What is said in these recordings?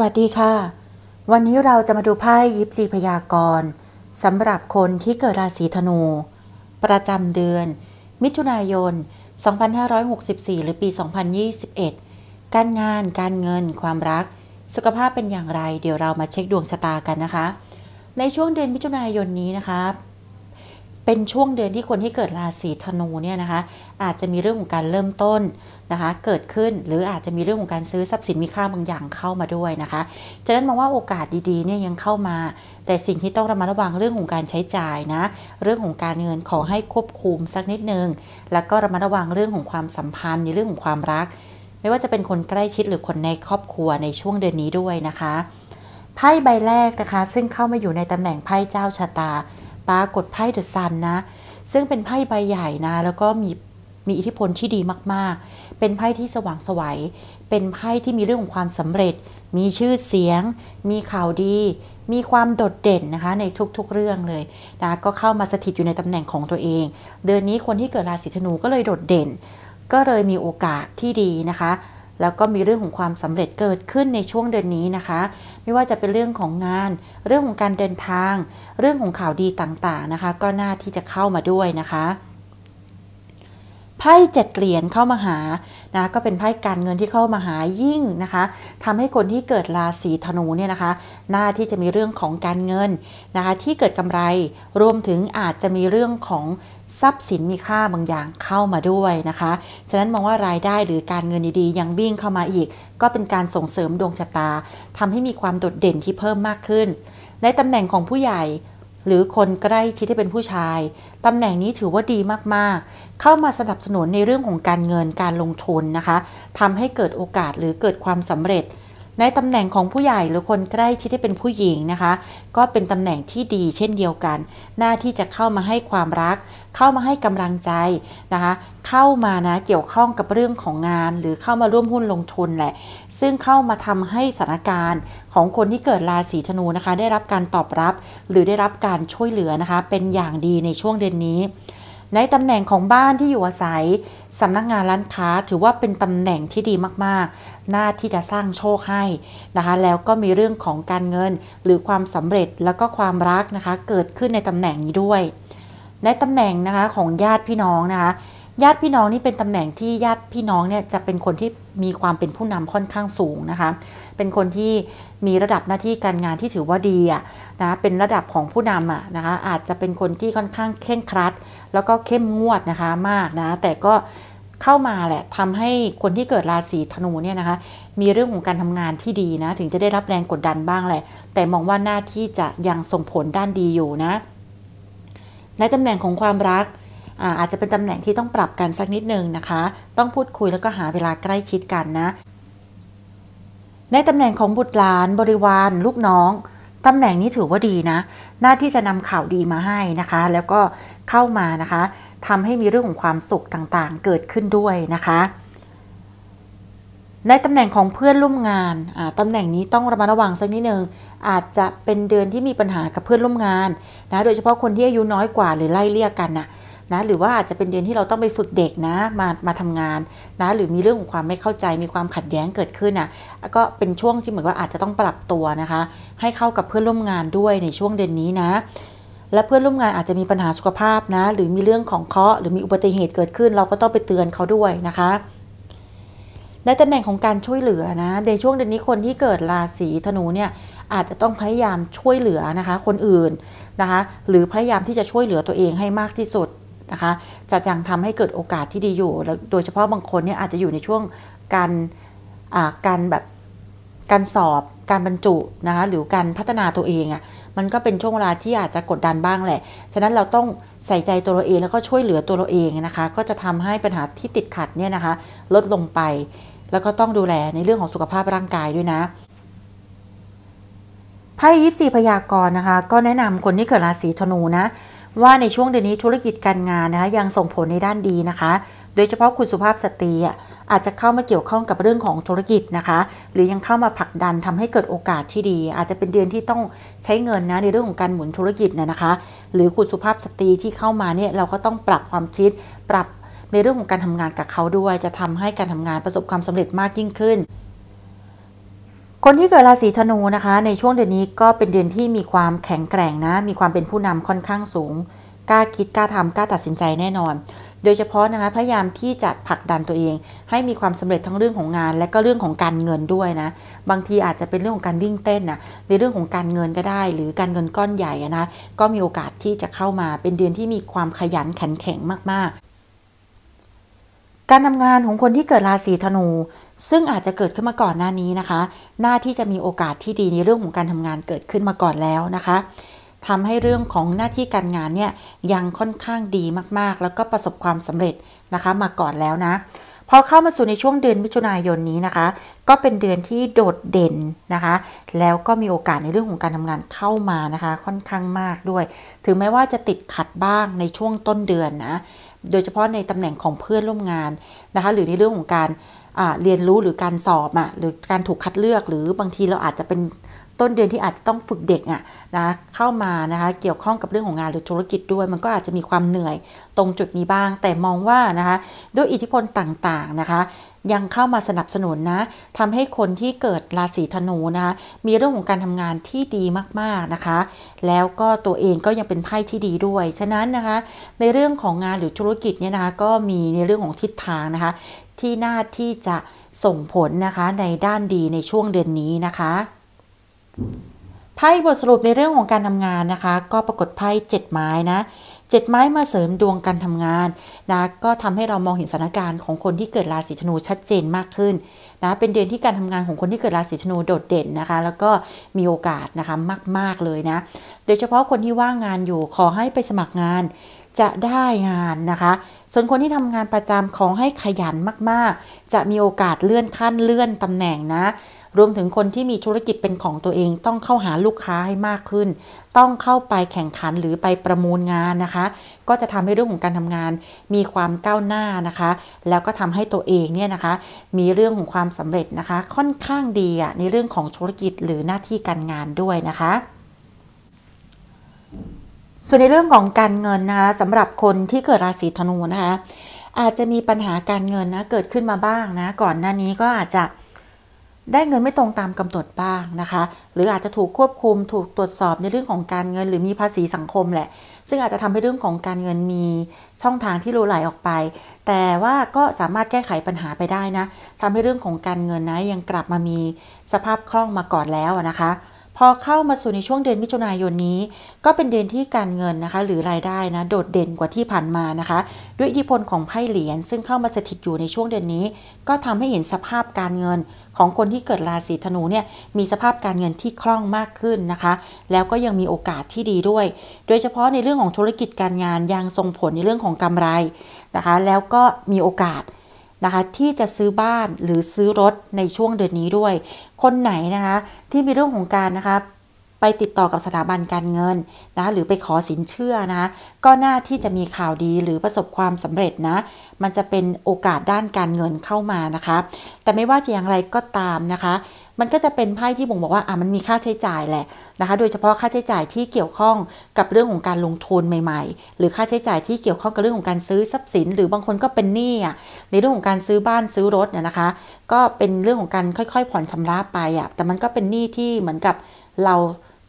วัสดีค่ะ วันนี้เราจะมาดูไพ่ยิปซีพยากรณ์สำหรับคนที่เกิดราศีธนู ประจำเดือน มิถุนายน 2564 หรือปี 2021 การงาน การเงิน ความรัก สุขภาพเป็นอย่างไร เดี๋ยวเรามาเช็คดวงชะตากันนะคะ ในช่วงเดือนมิถุนายนนี้นะคะเป็นช่วงเดือนที่คนที่เกิดราศีธนูเนี่ยนะคะ อาจจะมีเรื่องของการเริ่มต้นนะคะเกิดขึ้นหรืออาจจะมีเรื่องของการซื้อทรัพย์สินมีค่าบางอย่างเข้ามาด้วยนะคะฉะนั้นมองว่าโอกาสดีๆ เนี่ยยังเข้ามา แต่สิ่งที่ต้องระมัดระวังเรื่องของการใช้จ่ายนะเรื่องของการเงินขอให้ควบคุมสักนิดนึงแล้วก็ระมัดระวังเรื่องของความสัมพันธ์ในเรื่องของความรัก ไม่ว่าจะเป็นคนใกล้ชิดหรือคนในครอบครัวในช่วงเดือนนี้ด้วยนะคะไพ่ใบแรกนะคะซึ่งเข้ามาอยู่ในตำแหน่งไพ่เจ้าชะตาปากดไพ่เดอะซันนะ ซึ่งเป็นไพ่ใบใหญ่นะ แล้วก็มีมีอิทธิพลที่ดีมากๆ เป็นไพ่ที่สว่างสวยัยเป็นไพ่ที่มีเรื่องของความสำเร็จ มีชื่อเสียง มีข่าวดี มีความโดดเด่นนะคะ ในทุกๆเรื่องเลยนะก็เข้ามาสถิตอยู่ในตำแหน่งของตัวเอง เดือนนี้คนที่เกิดราศีธนูก็เลยโดดเด่น ก็เลยมีโอกาสที่ดีนะคะแล้วก็มีเรื่องของความสำเร็จเกิดขึ้นในช่วงเดือนนี้นะคะ ไม่ว่าจะเป็นเรื่องของงาน เรื่องของการเดินทาง เรื่องของข่าวดีต่างๆนะคะ ก็น่าที่จะเข้ามาด้วยนะคะไพ่เจ็ดเหรียญเข้ามาหานะก็เป็นไพ่การเงินที่เข้ามาหายิ่งนะคะทำให้คนที่เกิดราศีธนูเนี่ยนะคะ หน้าที่จะมีเรื่องของการเงินนะคะที่เกิดกำไร รวมถึงอาจจะมีเรื่องของทรัพย์สินมีค่าบางอย่างเข้ามาด้วยนะคะ ฉะนั้นมองว่ารายได้หรือการเงินดีๆยังวิ่งเข้ามาอีก ก็เป็นการส่งเสริมดวงชะตา ทำให้มีความโดดเด่นที่เพิ่มมากขึ้น ในตำแหน่งของผู้ใหญ่หรือคนใกล้ชิดที่เป็นผู้ชาย ตำแหน่งนี้ถือว่าดีมาก ๆ เข้ามาสนับสนุนในเรื่องของการเงินการลงทุนนะคะ ทำให้เกิดโอกาสหรือเกิดความสำเร็จในตำแหน่งของผู้ใหญ่หรือคนใกล้ชิดที่เป็นผู้หญิงนะคะ ก็เป็นตำแหน่งที่ดีเช่นเดียวกัน หน้าที่จะเข้ามาให้ความรักเข้ามาให้กำลังใจนะคะ เข้ามานะเกี่ยวข้องกับเรื่องของงานหรือเข้ามาร่วมหุ้นลงทุนแหละ ซึ่งเข้ามาทำให้สถานการณ์ของคนที่เกิดราศีธนูนะคะ ได้รับการตอบรับหรือได้รับการช่วยเหลือนะคะ เป็นอย่างดีในช่วงเดือนนี้ ในตำแหน่งของบ้านที่อยู่อาศัยสำนักงานร้านค้าถือว่าเป็นตำแหน่งที่ดีมากหน้าที่จะสร้างโชคให้นะคะ แล้วก็มีเรื่องของการเงินหรือความสำเร็จ แล้วก็ความรักนะคะ เกิดขึ้นในตำแหน่งนี้ด้วย ในตำแหน่งนะคะของญาติพี่น้องนะคะ ญาติพี่น้องนี่เป็นตำแหน่งที่ญาติพี่น้องเนี่ยจะเป็นคนที่มีความเป็นผู้นำค่อนข้างสูงนะคะ เป็นคนที่มีระดับหน้าที่การงานที่ถือว่าดีอ่ะนะเป็นระดับของผู้นำอ่ะนะคะอาจจะเป็นคนที่ค่อนข้างเคร่งครัดแล้วก็เข้มงวดนะคะมากนะแต่ก็เข้ามาแหละทำให้คนที่เกิดราศีธนูเนี่ยนะคะ มีเรื่องของการทำงานที่ดีนะ ถึงจะได้รับแรงกดดันบ้างแหละ แต่มองว่าหน้าที่จะยังส่งผลด้านดีอยู่นะ ในตำแหน่งของความรักอาจจะเป็นตำแหน่งที่ต้องปรับกันสักนิดนึงนะคะ ต้องพูดคุยแล้วก็หาเวลาใกล้ชิดกันนะ ในตำแหน่งของบุตรหลาน บริวาร ลูกน้องตำแหน่งนี้ถือว่าดีนะ หน้าที่จะนำข่าวดีมาให้นะคะ แล้วก็เข้ามานะคะทำให้มีเรื่องของความสุขต่างๆเกิดขึ้นด้วยนะคะ ในตำแหน่งของเพื่อนร่วมงานตำแหน่งนี้ต้องระมัดระวังสักนิดนึง อาจจะเป็นเดือนที่มีปัญหากับเพื่อนร่วมงานนะ โดยเฉพาะคนที่อายุน้อยกว่าหรือไล่เลี่ยกันนะนะ หรือว่าอาจจะเป็นเดือนที่เราต้องไปฝึกเด็กนะ มามาทำงานนะ หรือมีเรื่องของความไม่เข้าใจมีความขัดแย้งเกิดขึ้นอ่ะ ก็เป็นช่วงที่เหมือนว่าอาจจะต้องปรับตัวนะคะ ให้เข้ากับเพื่อนร่วมงานด้วยในช่วงเดือนนี้นะและเพื่อนร่วมงานอาจจะมีปัญหาสุขภาพนะ หรือมีเรื่องของเคราะห์หรือมีอุบัติเหตุเกิดขึ้น เราก็ต้องไปเตือนเขาด้วยนะคะ ในตำแหน่งของการช่วยเหลือนะ ในช่วงเดือนนี้คนที่เกิดราศีธนูเนี่ย อาจจะต้องพยายามช่วยเหลือนะคะ คนอื่นนะคะ หรือพยายามที่จะช่วยเหลือตัวเองให้มากที่สุดนะคะจะยังทำให้เกิดโอกาสที่ดีอยู่แล้วโดยเฉพาะบางคนเนี่ยอาจจะอยู่ในช่วงการการแบบการสอบการบรรจุนะคะหรือการพัฒนาตัวเองอะ่ะมันก็เป็นช่วงเวลาที่อาจจะกดดันบ้างแหละ ฉะนั้นเราต้องใส่ใจตัวเราเองแล้วก็ช่วยเหลือตัวเราเองนะคะ ก็จะทำให้ปัญหาที่ติดขัดเนี่ยนะคะ ลดลงไป แล้วก็ต้องดูแลในเรื่องของสุขภาพร่างกายด้วยนะไพ่ยิปซีพยากรณ์นะคะ ก็แนะนำคนที่เกิดราศีธนูนะ ว่าในช่วงเดือนนี้ธุรกิจการงานนะคะยังส่งผลในด้านดีนะคะโดยเฉพาะคุณสุภาพสตรีอ่ะอาจจะเข้ามาเกี่ยวข้องกับเรื่องของธุรกิจนะคะ หรือยังเข้ามาผลักดันทำให้เกิดโอกาสที่ดี อาจจะเป็นเดือนที่ต้องใช้เงินนะในเรื่องของการหมุนธุรกิจเนี่ยนะคะ หรือคุณสุภาพสตรีที่เข้ามาเนี่ย เราก็ต้องปรับความคิดปรับในเรื่องของการทำงานกับเขาด้วย จะทำให้การทำงานประสบความสำเร็จมากยิ่งขึ้น คนที่เกิดราศีธนูนะคะ ในช่วงเดือนนี้ก็เป็นเดือนที่มีความแข็งแกร่งนะ มีความเป็นผู้นำค่อนข้างสูงกล้าคิดกล้าทำกล้าตัดสินใจแน่นอนโดยเฉพาะนะคะพยายามที่จะผลักดันตัวเองให้มีความสำเร็จทั้งเรื่องของงานและก็เรื่องของการเงินด้วยนะ บางทีอาจจะเป็นเรื่องของการวิ่งเต้นนะในเรื่องของการเงินก็ได้หรือการเงินก้อนใหญ่นะก็มีโอกาสที่จะเข้ามาเป็นเดือนที่มีความขยันขแข็งมากๆ การทำงานของคนที่เกิดราศีธนู ซึ่งอาจจะเกิดขึ้นมาก่อนหน้านี้นะคะ หน้าที่จะมีโอกาสที่ดีในเรื่องของการทำงานเกิดขึ้นมาก่อนแล้วนะคะทำให้เรื่องของหน้าที่การงานเนี่ยยังค่อนข้างดีมากๆ แล้วก็ประสบความสำเร็จนะคะมาก่อนแล้วนะพอเข้ามาสู่ในช่วงเดือนมิถุนายนนี้นะคะ ก็เป็นเดือนที่โดดเด่นนะคะ แล้วก็มีโอกาสในเรื่องของการทำงานเข้ามานะคะค่อนข้างมากด้วย ถึงแม้ว่าจะติดขัดบ้างในช่วงต้นเดือนนะ โดยเฉพาะในตำแหน่งของเพื่อนร่วมงานนะคะหรือในเรื่องของการเรียนรู้หรือการสอบอ่ะหรือการถูกคัดเลือกหรือบางทีเราอาจจะเป็นต้นเดือนที่อาจจะต้องฝึกเด็กอ่ะนะ เข้ามานะคะเกี่ยวข้องกับเรื่องของงานหรือธุรกิจด้วย มันก็อาจจะมีความเหนื่อยตรงจุดนี้บ้าง แต่มองว่านะคะ ด้วยอิทธิพลต่างๆนะคะ ยังเข้ามาสนับสนุนนะทำให้คนที่เกิดราศีธนูนะคะ มีเรื่องของการทำงานที่ดีมากๆนะคะ แล้วก็ตัวเองก็ยังเป็นไพ่ที่ดีด้วย ฉะนั้นนะคะในเรื่องของงานหรือธุรกิจเนี่ยนะคะ ก็มีในเรื่องของทิศทางนะคะ ที่น่าที่จะส่งผลนะคะในด้านดีในช่วงเดือนนี้นะคะไพ่บทสรุปในเรื่องของการทำงานนะคะ ก็ปรากฏไพ่เจ็ดไม้นะเจ็ดไม้มาเสริมดวงการทำงานนะก็ทำให้เรามองเห็นสถานการณ์ของคนที่เกิดราศีธนูชัดเจนมากขึ้นนะเป็นเดือนที่การทำงานของคนที่เกิดราศีธนูโดดเด่นนะคะ แล้วก็มีโอกาสนะคะมากๆเลยนะ โดยเฉพาะคนที่ว่างงานอยู่ขอให้ไปสมัครงาน จะได้งานนะคะ ส่วนคนที่ทำงานประจำขอให้ขยันมากๆ จะมีโอกาสเลื่อนขั้นเลื่อนตำแหน่งนะรวมถึงคนที่มีธุรกิจเป็นของตัวเองต้องเข้าหาลูกค้าให้มากขึ้น ต้องเข้าไปแข่งขันหรือไปประมูลงานนะคะ ก็จะทำให้เรื่องของการทำงานมีความก้าวหน้านะคะ แล้วก็ทำให้ตัวเองเนี่ยนะคะ มีเรื่องของความสำเร็จนะคะ ค่อนข้างดีอะในเรื่องของธุรกิจหรือหน้าที่การงานด้วยนะคะ ส่วนในเรื่องของการเงินนะคะสำหรับคนที่เกิดราศีธนูนะคะ อาจจะมีปัญหาการเงินนะเกิดขึ้นมาบ้างนะ ก่อนหน้านี้ก็อาจจะได้ เงินไม่ตรงตามกำหนดบ้างนะคะ หรืออาจจะถูกควบคุมถูกตรวจสอบในเรื่องของการเงินหรือมีภาษีสังคมแหละ ซึ่งอาจจะทำให้เรื่องของการเงินมีช่องทางที่รูไหลออกไป แต่ว่าก็สามารถแก้ไขปัญหาไปได้นะ ทำให้เรื่องของการเงินนะยังกลับมามีสภาพคล่องมาก่อนแล้วนะคะพอเข้ามาสู่ในช่วงเดือนมิถุนายนนี้ ก็เป็นเดือนที่การเงินนะคะหรือรายได้นะโดดเด่นกว่าที่ผ่านมานะคะด้วยอิทธิพลของไพ่เหรียญซึ่งเข้ามาสถิตอยู่ในช่วงเดือนนี้ ก็ทำให้เห็นสภาพการเงินของคนที่เกิดราศีธนูเนี่ยมีสภาพการเงินที่คล่องมากขึ้นนะคะ แล้วก็ยังมีโอกาสที่ดีด้วย โดยเฉพาะในเรื่องของธุรกิจการงานยังส่งผลในเรื่องของกำไรนะคะ แล้วก็มีโอกาสนะคะที่จะซื้อบ้านหรือซื้อรถในช่วงเดือนนี้ด้วย คนไหนนะคะ ที่มีเรื่องของการนะคะ ไปติดต่อกับสถาบันการเงินนะหรือไปขอสินเชื่อนะก็น่าที่จะมีข่าวดีหรือประสบความสำเร็จนะ มันจะเป็นโอกาสด้านการเงินเข้ามานะคะ แต่ไม่ว่าจะอย่างไรก็ตามนะคะมันก็จะเป็นไพ่ที่บ่งบอกว่าอ่ะมันมีค่าใช้จ่ายแหละนะคะ โดยเฉพาะค่าใช้จ่ายที่เกี่ยวข้องกับเรื่องของการลงทุนใหม่ ๆ หรือค่าใช้จ่ายที่เกี่ยวข้องกับเรื่องของการซื้อทรัพย์สินหรือบางคนก็เป็นหนี้อ่ะในเรื่องของการซื้อบ้านซื้อรถเนี่ยนะคะ ก็เป็นเรื่องของการค่อยๆ ผ่อนชำระไปอ่ะแต่มันก็เป็นหนี้ที่เหมือนกับเรา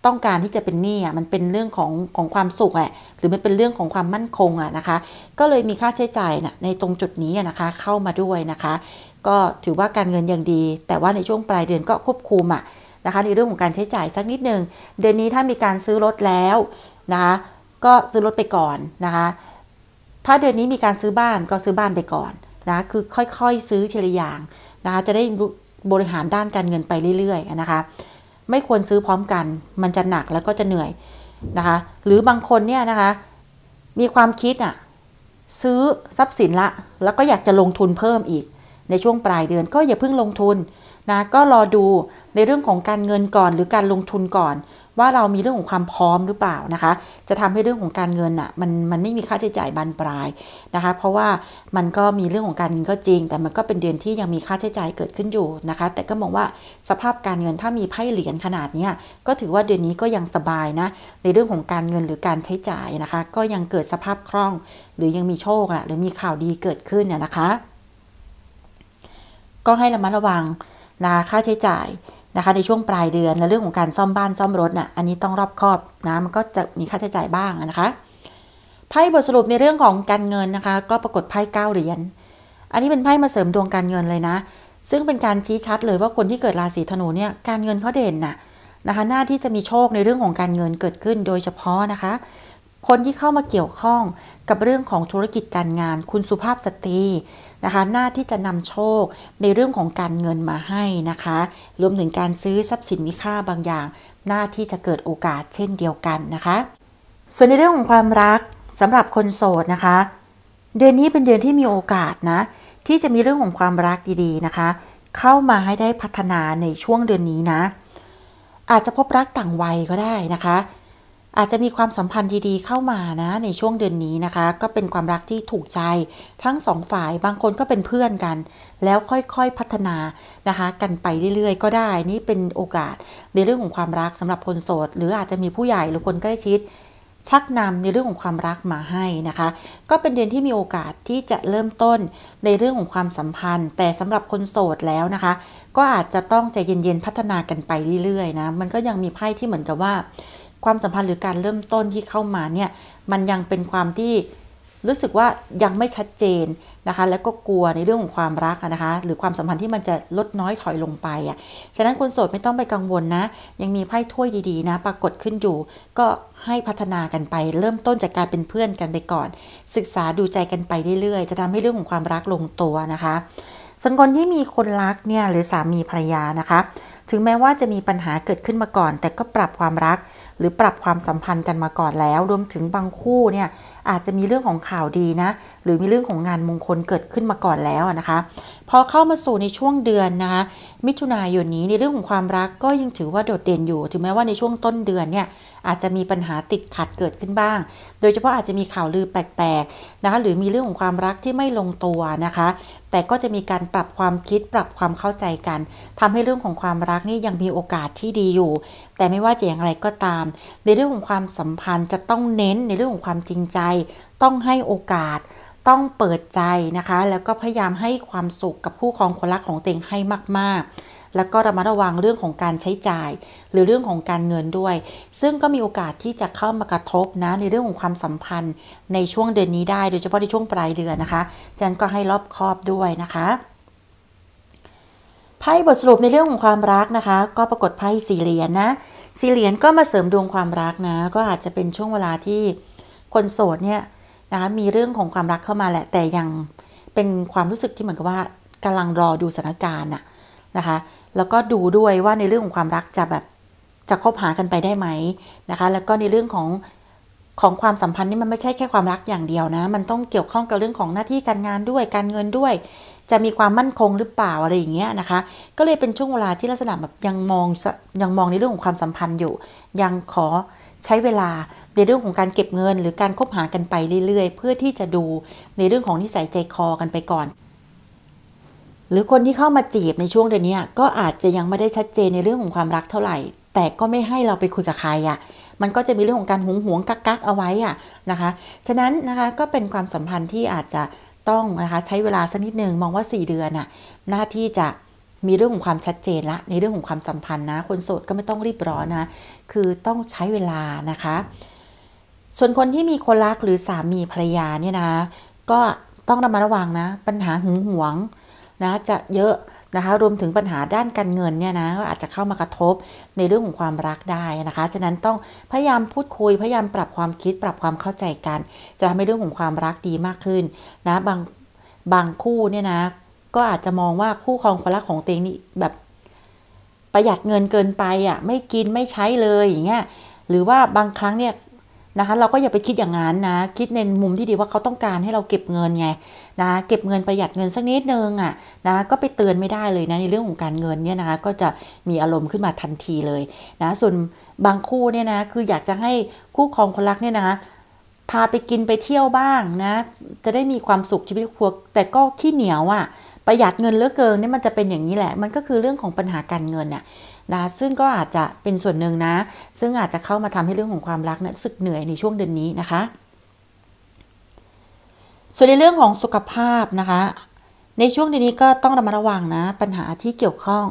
ต้องการที่จะเป็นหนี้อ่ะมันเป็นเรื่องของของความสุขแหละหรือมันเป็นเรื่องของความมั่นคงอ่ะนะคะ ก็เลยมีค่าใช้จ่ายนะในตรงจุดนี้นะคะเข้ามาด้วยนะคะก็ถือว่าการเงินยังดี แต่ว่าในช่วงปลายเดือนก็ควบคุมอะนะคะในเรื่องของการใช้จ่ายสักนิดหนึ่งเดือนนี้ถ้ามีการซื้อรถแล้วนะคะก็ซื้อรถไปก่อนนะคะถ้าเดือนนี้มีการซื้อบ้านก็ซื้อบ้านไปก่อนนะคือค่อยๆซื้อทีละอย่างนะคะจะได้บริหารด้านการเงินไปเรื่อยๆนะคะไม่ควรซื้อพร้อมกัน มันจะหนักแล้วก็จะเหนื่อยนะคะหรือบางคนเนี่ยนะคะมีความคิดอ่ะซื้อทรัพย์สินละ แล้วก็อยากจะลงทุนเพิ่มอีกในช่วงปลายเดือนก็อย่าเพิ่งลงทุนนะ ก็รอดูในเรื่องของการเงินก่อนหรือการลงทุนก่อน ว่าเรามีเรื่องของความพร้อมหรือเปล่านะคะ จะทำให้เรื่องของการเงินอะ่ะมันมันไม่มีค่าใช้จ่ายบานปลายนะคะ เพราะว่ามันก็มีเรื่องของการเงินก็จริง แต่มันก็เป็นเดือนที่ยังมีค่าใช้จ่ายเกิดขึ้นอยู่นะคะ แต่ก็มองว่าสภาพการเงินถ้ามีไพ่เหรียญขนาดนี้ก็ถือว่าเดือนนี้ก็ยังสบายนะ ในเรื่องของการเงินหรือการใช้จ่ายนะคะ ก็ยังเกิดสภาพคล่อง หรือยังมีโชคนะหรือมีข่าวดีเกิดขึ้นเนี่ยนะคะก็ให้ระมัดระวังนะค่าใช้จ่ายนะคะ ในช่วงปลายเดือนและเรื่องของการซ่อมบ้านซ่อมรถนะ่ะอันนี้ต้องรอบคอบนะมันก็จะมีค่าใช้จ่ายบ้างนะคะไพ่บทสรุปในเรื่องของการเงินนะคะ ก็ปรากฏไพ่เก้าเหรียญอันนี้เป็นไพ่มาเสริมดวงการเงินเลยนะ ซึ่งเป็นการชี้ชัด เลยว่าคนที่เกิดราศีธนูเนี่ยการเงินเขาเด่นน่ะนะคะ หน้าที่จะมีโชคในเรื่องของการเงินเกิดขึ้น โดยเฉพาะนะคะ คนที่เข้ามาเกี่ยวข้องกับเรื่องของธุรกิจการงาน คุณสุภาพสตรีนะคะหน้าที่จะนำโชคในเรื่องของการเงินมาให้นะคะรวมถึงการซื้อทรัพย์สินมีค่าบางอย่าง หน้าที่จะเกิดโอกาสเช่นเดียวกันนะคะ ส่วนในเรื่องของความรักสำหรับคนโสดนะคะ เดือนนี้เป็นเดือนที่มีโอกาสนะ ที่จะมีเรื่องของความรักดีๆนะคะ เข้ามาให้ได้พัฒนาในช่วงเดือนนี้นะอาจจะพบรักต่างวัยก็ได้นะคะอาจจะมีความสัมพันธ์ดีๆเข้ามานะ ในช่วงเดือนนี้นะคะ ก็เป็นความรักที่ถูกใจ ทั้งสองฝ่ายบางคนก็เป็นเพื่อนกัน แล้วค่อยๆพัฒนานะคะ กันไปเรื่อยๆ ก็ได้ นี่เป็นโอกาส ในเรื่องของความรักสำหรับคนโสด หรืออาจจะมีผู้ใหญ่หรือคนใกล้ชิด ชักนำในเรื่องของความรักมาให้นะคะ ก็เป็นเดือนที่มีโอกาสที่จะเริ่มต้น ในเรื่องของความสัมพันธ์ แต่สำหรับคนโสดแล้วนะคะ ก็อาจจะต้องใจเย็นๆพัฒนากันไปเรื่อยๆนะมันก็ยังมีไพ่ที่เหมือนกับว่าความสัมพันธ์หรือการเริ่มต้นที่เข้ามาเนี่ยมันยังเป็นความที่รู้สึกว่ายังไม่ชัดเจนนะคะแล้วก็กลัวในเรื่องของความรักนะคะหรือความสัมพันธ์ที่มันจะลดน้อยถอยลงไปอ่ะฉะนั้นคนโสดไม่ต้องไปกังวลนะยังมีไพ่ถ้วยดีๆนะปรากฏขึ้นอยู่ ก็ให้พัฒนากันไป เริ่มต้นจากการเป็นเพื่อนกันไปก่อน ศึกษาดูใจกันไปเรื่อยๆจะทำให้เรื่องของความรักลงตัวนะคะส่วนคนที่มีคนรักเนี่ยหรือสามีภรรยานะคะถึงแม้ว่าจะมีปัญหาเกิดขึ้นมาก่อน แต่ก็ปรับความรักหรือปรับความสัมพันธ์กันมาก่อนแล้ว รวมถึงบางคู่เนี่ย อาจจะมีเรื่องของข่าวดีนะ หรือมีเรื่องของงานมงคลเกิดขึ้นมาก่อนแล้วนะคะ พอเข้ามาสู่ในช่วงเดือนนะคะมิถุนายนนี้ในเรื่องของความรักก็ยังถือว่าโดดเด่นอยู่ ถึงแม้ว่าในช่วงต้นเดือนเนี่ยอาจจะมีปัญหาติดขัดเกิดขึ้นบ้าง โดยเฉพาะอาจจะมีข่าวลือแปลก ๆ นะคะ หรือมีเรื่องของความรักที่ไม่ลงตัวนะคะ แต่ก็จะมีการปรับความคิดปรับความเข้าใจกัน ทำให้เรื่องของความรักนี่ยังมีโอกาสที่ดีอยู่ แต่ไม่ว่าจะอย่างไรก็ตาม ในเรื่องของความสัมพันธ์จะต้องเน้นในเรื่องของความจริงใจ ต้องให้โอกาส ต้องเปิดใจนะคะ แล้วก็พยายามให้ความสุขกับผู้ครองคนรักของเต็งให้มากๆแล้วก็ระมัดระวังเรื่องของการใช้จ่าย หรือเรื่องของการเงินด้วย ซึ่งก็มีโอกาสที่จะเข้ามากระทบนะในเรื่องของความสัมพันธ์ในช่วงเดือนนี้ได้ โดยเฉพาะในช่วงปลายเดือนนะคะฉะนั้นก็ให้รอบคอบด้วยนะคะไพ่บทสรุปในเรื่องของความรักนะคะ ก็ปรากฏไพ่สี่เหรียญนะสี่เหรียญก็มาเสริมดวงความรักนะ ก็อาจจะเป็นช่วงเวลาที่คนโสดเนี่ยนะะมีเรื่องของความรักเข้ามาแหละ แต่ยังเป็นความรู้สึกที่เหมือนกับว่ากำลังรอดูสถานการณ์อ่ะนะคะแล้วก็ดูด้วยว่าในเรื่องของความรักจะแบบจะคบหากันไปได้ไหมนะคะ แล้วก็ในเรื่องของของความสัมพันธ์นี่มันไม่ใช่แค่ความรักอย่างเดียวนะ มันต้องเกี่ยวข้องกับเรื่องของหน้าที่การงานด้วยการเงินด้วย จะมีความมั่นคงหรือเปล่าอะไรอย่างเงี้ยนะคะ ก็เลยเป็นช่วงเวลาที่ลักษณะแบบยังมองยังมองในเรื่องของความสัมพันธ์อยู่ ยังขอใช้เวลาในเรื่องของการเก็บเงิน หรือการคบหากันไปเรื่อยๆ เพื่อที่จะดูในเรื่องของนิสัยใจคอกันไปก่อนหรือคนที่เข้ามาจีบในช่วงเดือนนี้ก็อาจจะยังไม่ได้ชัดเจนในเรื่องของความรักเท่าไหร่ แต่ก็ไม่ให้เราไปคุยกับใครอะ่ะมันก็จะมีเรื่องของการหงหวงกักกักเอาไว้อะนะคะ ฉะนั้นนะคะก็เป็นความสัมพันธ์ที่อาจจะต้องนะคะใช้เวลาสักนิดหนึ่งมองว่า 4 เดือน น่ะหน้าที่จะมีเรื่องของความชัดเจนละในเรื่องของความสัมพันธ์นะคนโสดก็ไม่ต้องรีบร้อนนะคือต้องใช้เวลานะคะ ส่วนคนที่มีคนรักหรือสามีภรรยาเนี่ยนะก็ต้องระมัดระวังนะปัญหาหึงหวงนะจะเยอะนะคะรวมถึงปัญหาด้านการเงินเนี่ยนะก็อาจจะเข้ามากระทบในเรื่องของความรักได้นะคะฉะนั้นต้องพยายามพูดคุยพยายามปรับความคิดปรับความเข้าใจกัน จะทำให้เรื่องของความรักดีมากขึ้นนะบางบางคู่เนี่ยนะก็อาจจะมองว่าคู่ครองคนรักของเตงนี่แบบ ประหยัดเงินเกินไปอ่ะไม่กินไม่ใช้เลยอย่างเงี้ยหรือว่าบางครั้งเนี่ยนะคะเราก็อย่าไปคิดอย่างนั้นนะ คิดในมุมที่ดีว่าเขาต้องการให้เราเก็บเงินไงนะเก็บเงินประหยัดเงินสักนิดนึงอ่ะนะก็ไปเตือนไม่ได้เลยนะในเรื่องของการเงินเนี่ยนะคะก็จะมีอารมณ์ขึ้นมาทันทีเลยนะส่วนบางคู่เนี่ยนะคืออยากจะให้คู่ครองคนรักเนี่ยนะคะพาไปกินไปเที่ยวบ้างนะจะได้มีความสุขชีวิตครัวแต่ก็ขี้เหนียวอ่ะประหยัดเงินเลือเกินเนี่ยมันจะเป็นอย่างนี้แหละ มันก็คือเรื่องของปัญหาการเงินอ่ะนะซึ่งก็อาจจะเป็นส่วนหนึ่งนะ ซึ่งอาจจะเข้ามาทำให้เรื่องของความรักนะสึกเหนื่อยในช่วงเดือนนี้นะคะ ส่วนในเรื่องของสุขภาพนะคะ ในช่วงเดือนนี้ก็ต้องระมัดระวังนะ ปัญหาที่เกี่ยวข้อง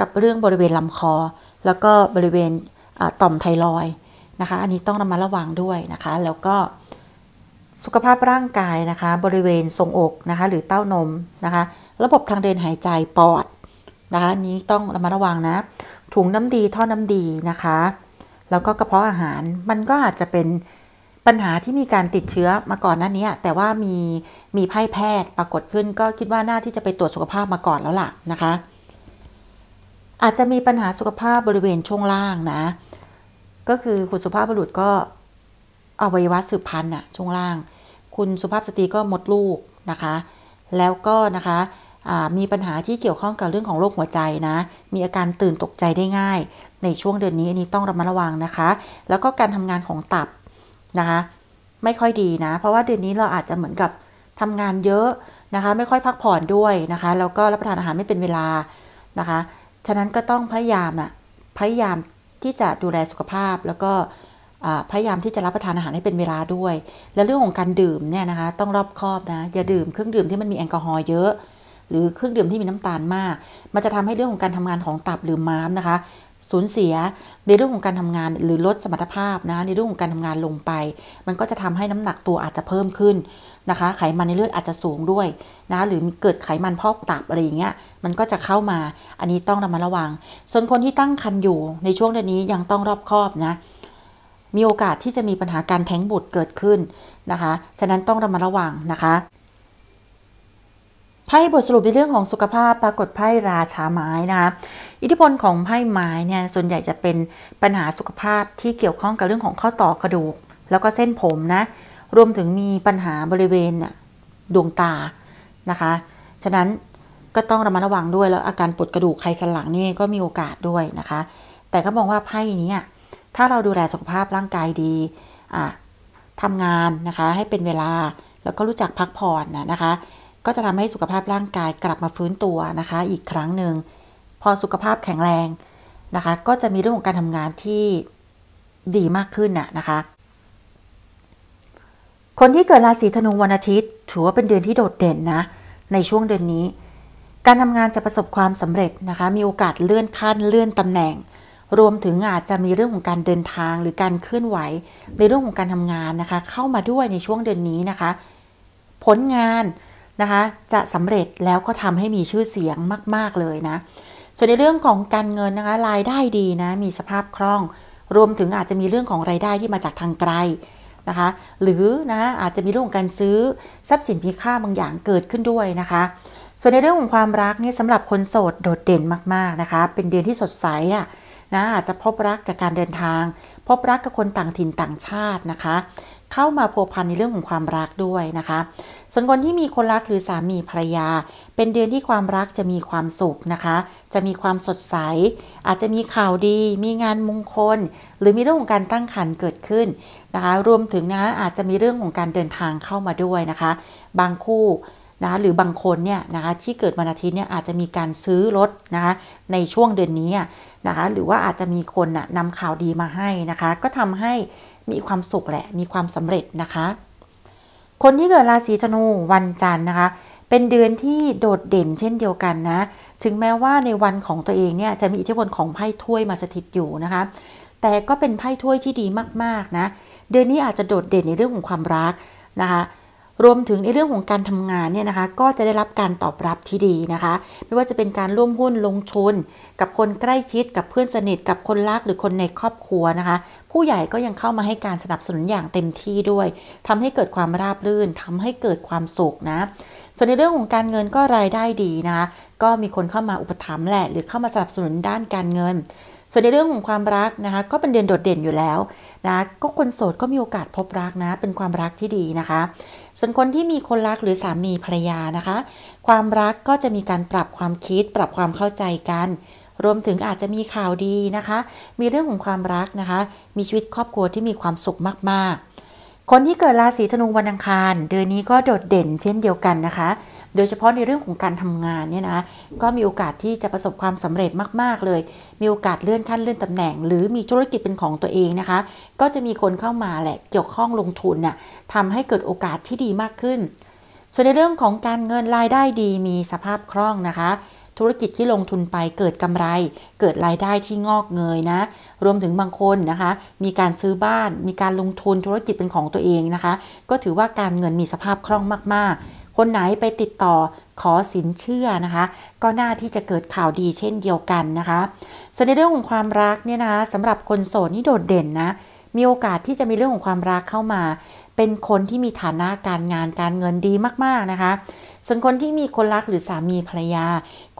กับเรื่องบริเวณลำคอ แล้วก็บริเวณต่อมไทรอยนะคะ อันนี้ต้องระมัดระวังด้วยนะคะ แล้วก็สุขภาพร่างกายนะคะ บริเวณทรงอกนะคะ หรือเต้านมนะคะ ระบบทางเดินหายใจปอดนะคะนี้ต้องระมัดระวังนะถุงน้ำดีท่อน้ำดีนะคะ แล้วก็กระเพาะอาหารมันก็อาจจะเป็นปัญหาที่มีการติดเชื้อมาก่อนหน้านี้แต่ว่ามีมีไพ่แพทย์ปรากฏขึ้นก็คิดว่าน่าที่จะไปตรวจสุขภาพมาก่อนแล้วล่ะนะคะ อาจจะมีปัญหาสุขภาพบริเวณช่วงล่างนะ ก็คือคุณสุภาพบุรุษก็อวัยวะสืบพันธุ์อะช่วงล่าง คุณสุภาพสตรีก็หมดลูกนะคะ แล้วก็นะคะมีปัญหาที่เกี่ยวข้องกับเรื่องของโรคหัวใจนะ มีอาการตื่นตกใจได้ง่าย ในช่วงเดือนนี้อันนี้ต้องระมัดระวังนะคะ แล้วก็การทำงานของตับนะคะ ไม่ค่อยดีนะ เพราะว่าเดือนนี้เราอาจจะเหมือนกับทำงานเยอะนะคะ ไม่ค่อยพักผ่อนด้วยนะคะ แล้วก็รับประทานอาหารไม่เป็นเวลานะคะ ฉะนั้นก็ต้องพยายามอะพยายามที่จะดูแลสุขภาพ แล้วก็พยายามที่จะรับประทานอาหารให้เป็นเวลาด้วย แล้วเรื่องของการดื่มเนี่ยนะคะ ต้องรอบคอบนะ อย่าดื่มเครื่องดื่มที่มันมีแอลกอฮอล์เยอะหรือเครื่องดื่มที่มีน้ำตาลมาก มันจะทำให้เรื่องของการทำงานของตับหรือม้าม นะคะ สูญเสียในเรื่องของการทำงาน หรือลดสมรรถภาพนะ ในเรื่องของการทำงานลงไป มันก็จะทำให้น้ำหนักตัวอาจจะเพิ่มขึ้นนะคะ ไขมันในเลือดอาจจะสูงด้วยนะ หรือเกิดไขมันพอกตับอะไรอย่างเงี้ย มันก็จะเข้ามา อันนี้ต้องระมัดระวังส่วนคนที่ตั้งครรภ์อยู่ในช่วงเดือนนี้ยังต้องรอบคอบนะมีโอกาสที่จะมีปัญหาการแท้งบุตรเกิดขึ้นนะคะ ฉะนั้นต้องระมัดระวังนะคะไพ่บทสรุปในเรื่องของสุขภาพ ปรากฏไพ่ราชา ไม้นะคะ อิทธิพลของไพ่ไม้เนี่ยส่วนใหญ่จะเป็นปัญหาสุขภาพที่เกี่ยวข้องกับเรื่องของข้อต่อ กระดูก แล้วก็เส้นผมนะ รวมถึงมีปัญหาบริเวณดวงตานะคะ ฉะนั้นก็ต้องระมัดระวังด้วย แล้วอาการปวดกระดูกไขสันหลังนี่ก็มีโอกาสด้วยนะคะ แต่ก็มองว่าไพ่นี้ถ้าเราดูแลสุขภาพร่างกายดีทำทำงานนะคะ ให้เป็นเวลาแล้วก็รู้จักพักผ่อนนะคะก็จะทำให้สุขภาพร่างกายกลับมาฟื้นตัวนะคะ อีกครั้งหนึ่งพอสุขภาพแข็งแรงนะคะ ก็จะมีเรื่องของการทำงานที่ดีมากขึ้นน่ะนะคะ คนที่เกิดราศีธนูวันอาทิตย์ถือว่าเป็นเดือนที่โดดเด่นนะ ในช่วงเดือนนี้ การทำงานจะประสบความสำเร็จนะคะ มีโอกาสเลื่อนขั้นเลื่อนตำแหน่งรวมถึงอาจจะมีเรื่องของการเดินทาง หรือการเคลื่อนไหว ในเรื่องของการทำงานนะคะ เข้ามาด้วยในช่วงเดือนนี้นะคะ ผลงานนะคะ จะสำเร็จแล้วก็ทำให้มีชื่อเสียงมาก ๆ เลยนะ ส่วนในเรื่องของการเงินนะคะรายได้ดีนะมีสภาพคล่อง รวมถึงอาจจะมีเรื่องของรายได้ที่มาจากทางไกลนะคะ หรือนะอาจจะมีเรื่องของการซื้อทรัพย์สินมีค่าบางอย่างเกิดขึ้นด้วยนะคะ ส่วนในเรื่องของความรักนี่สำหรับคนโสดโดดเด่นมากๆนะคะเป็นเดือนที่สดใสอ่ะนะอาจจะพบรักจากการเดินทาง พบรักกับคนต่างถิ่นต่างชาตินะคะเข้ามาพัวพันในเรื่องของความรักด้วยนะคะ ส่วนคนที่มีคนรักหรือสามีภรรยา เป็นเดือนที่ความรักจะมีความสุขนะคะ จะมีความสดใส อาจจะมีข่าวดี มีงานมงคล หรือมีเรื่องของการตั้งครรภ์เกิดขึ้น นะคะ รวมถึงนะอาจจะมีเรื่องของการเดินทางเข้ามาด้วยนะคะ บางคู่นะหรือบางคนเนี่ยนะคะที่เกิดวันอาทิตย์เนี่ยอาจจะมีการซื้อรถนะคะ ในช่วงเดือนนี้นะคะ หรือว่าอาจจะมีคนนะนำข่าวดีมาให้นะคะ ก็ทำให้มีความสุขแหละมีความสำเร็จนะคะ คนที่เกิดราศีธนูวันจันทร์นะคะ เป็นเดือนที่โดดเด่นเช่นเดียวกันนะถึงแม้ว่าในวันของตัวเองเนี่ยจะมีอิทธิพลของไพ่ถ้วยมาสถิตอยู่นะคะ แต่ก็เป็นไพ่ถ้วยที่ดีมากๆนะเดือนนี้อาจจะโดดเด่นในเรื่องของความรักนะคะรวมถึงในเรื่องของการทำงานเนี่ยนะคะ ก็จะได้รับการตอบรับที่ดีนะคะ ไม่ว่าจะเป็นการร่วมหุ้นลงทุน กับคนใกล้ชิดกับเพื่อนสนิทกับคนรักหรือคนในครอบครัวนะคะ ผู้ใหญ่ก็ยังเข้ามาให้การสนับสนุนอย่างเต็มที่ด้วย ทำให้เกิดความราบรื่นทำให้เกิดความสุขนะส่วนในเรื่องของการเงินก็รายได้ดีนะคะก็มีคนเข้ามาอุปถัมภ์แหละหรือเข้ามาสนับสนุนด้านการเงิน ส่วนในเรื่องของความรักนะคะก็เป็นเดือนโดดเด่นอยู่แล้วนะก็คนโสดก็มีโอกาสพบรักนะเป็นความรักที่ดีนะคะส่วนคนที่มีคนรักหรือสามีภรรยานะคะ ความรักก็จะมีการปรับความคิดปรับความเข้าใจกัน รวมถึงอาจจะมีข่าวดีนะคะ มีเรื่องของความรักนะคะ มีชีวิตครอบครัวที่มีความสุขมากๆ คนที่เกิดราศีธนูวันอังคาร เดือนนี้ก็โดดเด่นเช่นเดียวกันนะคะโดยเฉพาะในเรื่องของการทำงานเนี่ยนะก็มีโอกาสที่จะประสบความสำเร็จมากๆ เลย มีโอกาสเลื่อนขั้นเลื่อนตำแหน่ง หรือมีธุรกิจเป็นของตัวเองนะคะ ก็จะมีคนเข้ามาแหละเกี่ยวข้องลงทุนน่ะทำให้เกิดโอกาสที่ดีมากขึ้น ส่วนในเรื่องของการเงินรายได้ดี มีสภาพคล่องนะคะ ธุรกิจที่ลงทุนไปเกิดกำไร เกิดรายได้ที่งอกเงยนะรวมถึงบางคนนะคะมีการซื้อบ้าน มีการลงทุนธุรกิจเป็นของตัวเองนะคะ ก็ถือว่าการเงินมีสภาพคล่องมาก ๆคนไหนไปติดต่อขอสินเชื่อนะคะ ก็น่าที่จะเกิดข่าวดีเช่นเดียวกันนะคะ ส่วนในเรื่องของความรักเนี่ยนะสำหรับคนโสดนี่โดดเด่นนะ มีโอกาสที่จะมีเรื่องของความรักเข้ามา เป็นคนที่มีฐานะการงานการเงินดีมาก ๆ นะคะ ส่วนคนที่มีคนรักหรือสามีภรรยา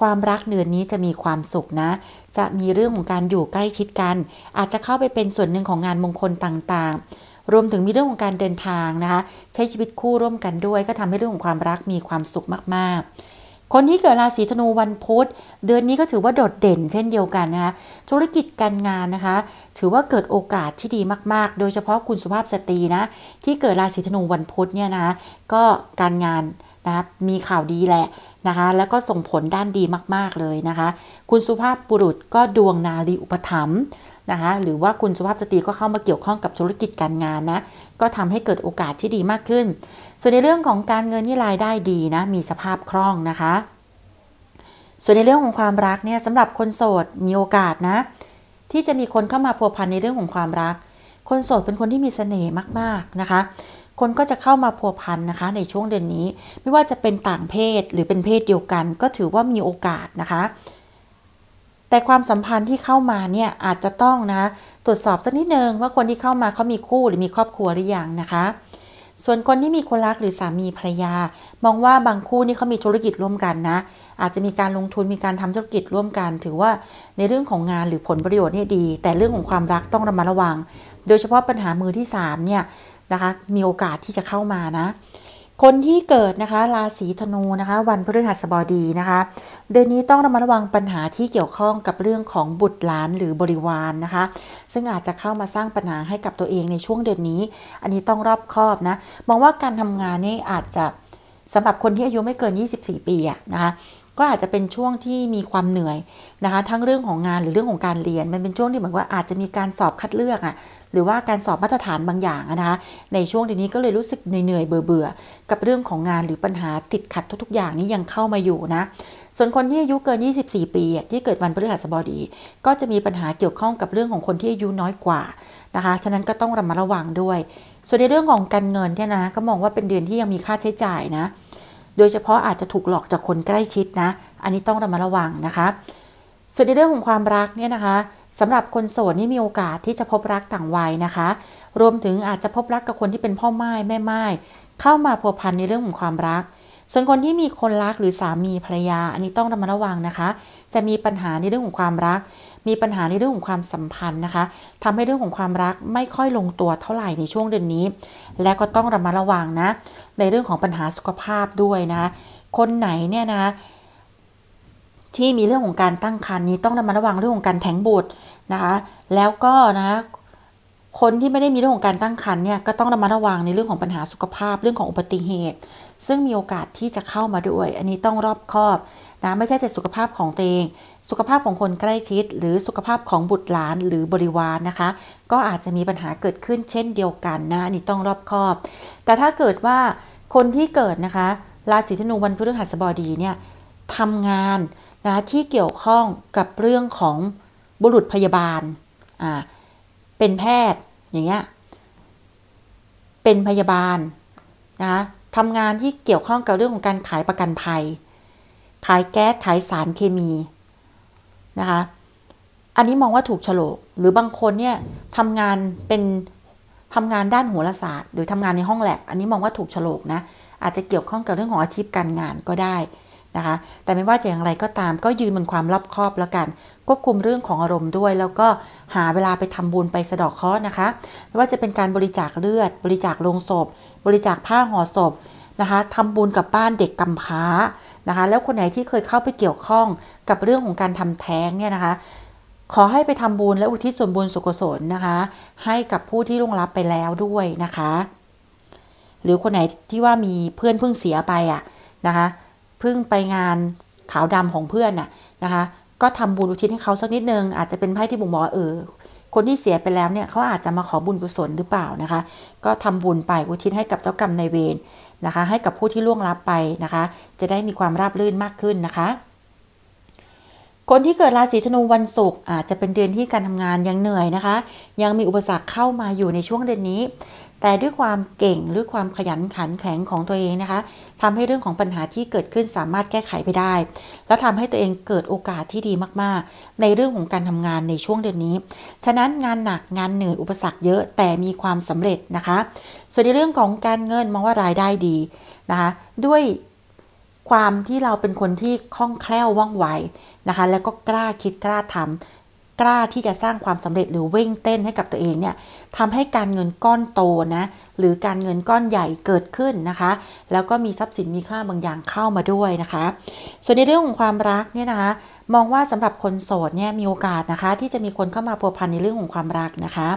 ความรักเดือนนี้จะมีความสุขนะ จะมีเรื่องของการอยู่ใกล้ชิดกัน อาจจะเข้าไปเป็นส่วนหนึ่งของงานมงคลต่างๆรวมถึงมีเรื่องของการเดินทางนะคะใช้ชีวิตคู่ร่วมกันด้วย ก็ทำให้เรื่องของความรักมีความสุขมาก ๆ คนที่เกิดราศีธนูวันพุธเดือนนี้ก็ถือว่าโดดเด่น เช่นเดียวกันนะคะธุรกิจการงานนะคะ ถือว่าเกิดโอกาสที่ดีมากๆ โดยเฉพาะคุณสุภาพสตรีนะที่เกิดราศีธนูวันพุธเนี่ยนะก็การงานนะมีข่าวดีแหละนะคะแล้วก็ส่งผลด้านดีมากๆเลยนะคะคุณสุภาพบุรุษก็ดวงนาลีอุปถัมภ์นะคะหรือว่าคุณสุภาพสตรีก็เข้ามาเกี่ยวข้องกับธุรกิจการงานนะก็ทำให้เกิดโอกาสที่ดีมากขึ้น ส่วนในเรื่องของการเงินนี่รายได้ดีนะ มีสภาพคล่องนะคะ ส่วนในเรื่องของความรัก เนี่ยสำหรับคนโสดมีโอกาสนะ ที่จะมีคนเข้ามาพัวพันในเรื่องของความรัก คนโสดเป็นคนที่มีสเสน่ห์มาก ๆ นะคะ คนก็จะเข้ามาพัวพันนะคะในช่วงเดือนนี้ ไม่ว่าจะเป็นต่างเพศหรือเป็นเพศเดียวกัน ก็ถือว่ามีโอกาสนะคะแต่ความสัมพันธ์ที่เข้ามาเนี่ยอาจจะต้องนะตรวจสอบสักนิดนึงว่าคนที่เข้ามาเขามีคู่หรือมีครอบครัวหรือยังนะคะ ส่วนคนที่มีคนรักหรือสามีภรรยา มองว่าบางคู่นี่เขามีธุรกิจร่วมกันนะ อาจจะมีการลงทุนมีการทำธุรกิจร่วมกัน ถือว่าในเรื่องของงานหรือผลประโยชน์นี่ดี แต่เรื่องของความรักต้องระมัดระวัง โดยเฉพาะปัญหามือที่3เนี่ยนะคะ มีโอกาสที่จะเข้ามานะคนที่เกิดนะคะราศีธนูนะคะวันพฤหัสบดีนะคะ เดือนนี้ต้องระมัดระวังปัญหาที่เกี่ยวข้องกับเรื่องของบุตรหลานหรือบริวารนนะคะ ซึ่งอาจจะเข้ามาสร้างปัญหาให้กับตัวเองในช่วงเดือนนี้ อันนี้ต้องรอบคอบนะมองว่าการทำงานนี่อาจจะสำหรับคนที่อายุไม่เกิน 24 ปีอะนะคะ ก็อาจจะเป็นช่วงที่มีความเหนื่อยนะคะ ทั้งเรื่องของงานหรือเรื่องของการเรียนมันเป็นช่วงที่เหมือนว่าอาจจะมีการสอบคัดเลือกอะหรือว่าการสอบมาตรฐานบางอย่างนะคะ ในช่วงนี้ก็เลยรู้สึกเหนื่อยเบื่อๆกับเรื่องของงานหรือปัญหาติดขัดทุกๆ อย่างนี้ยังเข้ามาอยู่นะ ส่วนคนที่อายุเกิน 24 ปีที่เกิดวันพฤหัสบดีก็จะมีปัญหาเกี่ยวข้องกับเรื่องของคนที่อายุน้อยกว่านะคะ ฉะนั้นก็ต้องระมัดระวังด้วย ส่วนในเรื่องของการเงินเนี่ยนะ ก็มองว่าเป็นเดือนที่ยังมีค่าใช้จ่ายนะ โดยเฉพาะอาจจะถูกหลอกจากคนใกล้ชิดนะ อันนี้ต้องระมัดระวังนะคะส่วนในเรื่องของความรักเนี่ยนะคะสำหรับคนโสดนี่มีโอกาสที่จะพบรักต่างวัยนะคะ รวมถึงอาจจะพบรักกับคนที่เป็นพ่อไม้แม่ไม้เข้ามาพัวพันในเรื่องของความรัก ส่วนคนที่มีคนรักหรือสามีภรรยา อันนี้ต้องระมัดระวังนะคะ จะมีปัญหาในเรื่องของความรัก มีปัญหาในเรื่องของความสัมพันธ์นะคะ ทำให้เรื่องของความรักไม่ค่อยลงตัวเท่าไหร่ในช่วงเดือนนี้ และก็ต้องระมัดระวังนะ ในเรื่องของปัญหาสุขภาพด้วยนะคะคนไหนเนี่ยนะที่มีเรื่องของการตั้งครรภ์นี้ต้องระมัดระวังเรื่องของการแท้งบุตรนะคะ แล้วก็นะคนที่ไม่ได้มีเรื่องของการตั้งครรภ์เนี่ยก็ต้องระมัดระวังในเรื่องของปัญหาสุขภาพเรื่องของอุบัติเหตุ ซึ่งมีโอกาสที่จะเข้ามาด้วย อันนี้ต้องรอบคอบนะไม่ใช่แต่สุขภาพของตัวเอง สุขภาพของคนใกล้ชิด หรือสุขภาพของบุตรหลานหรือบริวารนนะคะก็อาจจะมีปัญหาเกิดขึ้นเช่นเดียวกันนะอันนี้ต้องรอบคอบ แต่ถ้าเกิดว่าคนที่เกิดนะคะราศีธนูวันพฤหัสบดีเนี่ยทำงานนะที่เกี่ยวข้องกับเรื่องของบุรุษพยาบาลอ่าเป็นแพทย์ อย่างเงี้ย เป็นพยาบาลนะทำงานที่เกี่ยวข้องกับเรื่องของการขายประกันภัย ขายแก๊สขายสารเคมี นะคะ อันนี้มองว่าถูกฉลก หรือบางคนเนี่ยทำงานเป็นทำงานด้านัหราศาสตร์ หรือทำงานในห้องแลบอันนี้มองว่าถูกฉลกนะ อาจจะเกี่ยวข้องกับเรื่องของอาชีพการงานก็ได้นะคะ แต่ไม่ว่าจะอย่างไรก็ตามก็ยืนบนความรอบคอบแล้วกัน ควบคุมเรื่องของอารมณ์ด้วย แล้วก็หาเวลาไปทำบุญไปสะดอกข้อนะคะ ไม่ว่าจะเป็นการบริจาคเลือด บริจาคโลงศพบริจาคผ้าห่อศพนะคะทำบุญกับบ้านเด็กกำพร้านะคะ แล้วคนไหนที่เคยเข้าไปเกี่ยวข้องกับเรื่องของการทำแท้งเนี่ยนะคะ ขอให้ไปทำบุญและอุทิศส่วนบุญสุกสนนะคะ ให้กับผู้ที่ล่วงลับไปแล้วด้วยนะคะ หรือคนไหนที่ว่ามีเพื่อนเพิ่งเสียไปอ่ะนะคะพิ่งไปงานขาวดำของเพื่อนน่ะนะคะ ก็ทำบุญอุทิศให้เขาสักนิดนึงอาจจะเป็นไพ่ที่บุ๋มบอกเออคนที่เสียไปแล้วเนี่ยเขาอาจจะมาขอบุญกุศลหรือเปล่านะคะ ก็ทำบุญไปอุทิศให้กับเจ้ากรรมนายเวรนะคะ ให้กับผู้ที่ล่วงลับไปนะคะ จะได้มีความราบรื่นมากขึ้นนะคะ คนที่เกิดราศีธนูวันศุกร์อาจจะเป็นเดือนที่การทำงานยังเหนื่อยนะคะ ยังมีอุปสรรคเข้ามาอยู่ในช่วงเดือนนี้ แต่ด้วยความเก่งหรือความขยันขันแข็งของตัวเองนะคะทำให้เรื่องของปัญหาที่เกิดขึ้นสามารถแก้ไขไปได้ และทำให้ตัวเองเกิดโอกาสที่ดีมากๆ ในเรื่องของการทำงานในช่วงเดือนนี้ฉะนั้นงานหนักงานเหนื่อยอุปสรรคเยอะแต่มีความสำเร็จนะคะส่วนในเรื่องของการเงินมองว่ารายได้ดีนะคะด้วยความที่เราเป็นคนที่คล่องแคล่วว่องไวนะคะ แล้วก็กล้าคิดกล้าทำ กล้าที่จะสร้างความสำเร็จ หรือเว่งเต้นให้กับตัวเองเนี่ยทำให้การเงินก้อนโตนะหรือการเงินก้อนใหญ่เกิดขึ้นนะคะ แล้วก็มีทรัพย์สินมีค่าบางอย่างเข้ามาด้วยนะคะ ส่วนในเรื่องของความรักเนี่ยนะคะมองว่าสำหรับคนโสดเนี่ยมีโอกาสนะคะ ที่จะมีคนเข้ามาพัวพันในเรื่องของความรักนะคะ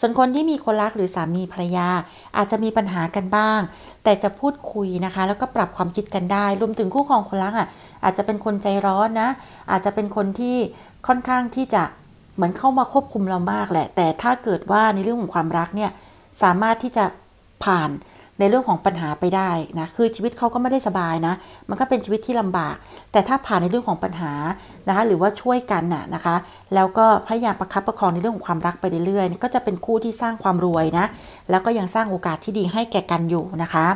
ส่วนคนที่มีคนรักหรือสามีภรรยา อาจจะมีปัญหากันบ้าง แต่จะพูดคุยนะคะ แล้วก็ปรับความคิดกันได้รวมถึงคู่ครองคนรักอ่ะอาจจะเป็นคนใจร้อนนะอาจจะเป็นคนที่ค่อนข้างที่จะหมือนเข้ามาควบคุมเรามากแหละ แต่ถ้าเกิดว่าในเรื่องของความรักเนี่ยสามารถที่จะผ่านในเรื่องของปัญหาไปได้นะ คือชีวิตเขาก็ไม่ได้สบายนะ มันก็เป็นชีวิตที่ลำบาก แต่ถ้าผ่านในเรื่องของปัญหานะคะ หรือว่าช่วยกันน่ะนะคะ แล้วก็พยายามประคับประคองในเรื่องของความรักไปเรื่อยๆก็จะเป็นคู่ที่สร้างความรวยนะ แล้วก็ยังสร้างโอกาสที่ดีให้แก่กันอยู่นะคะ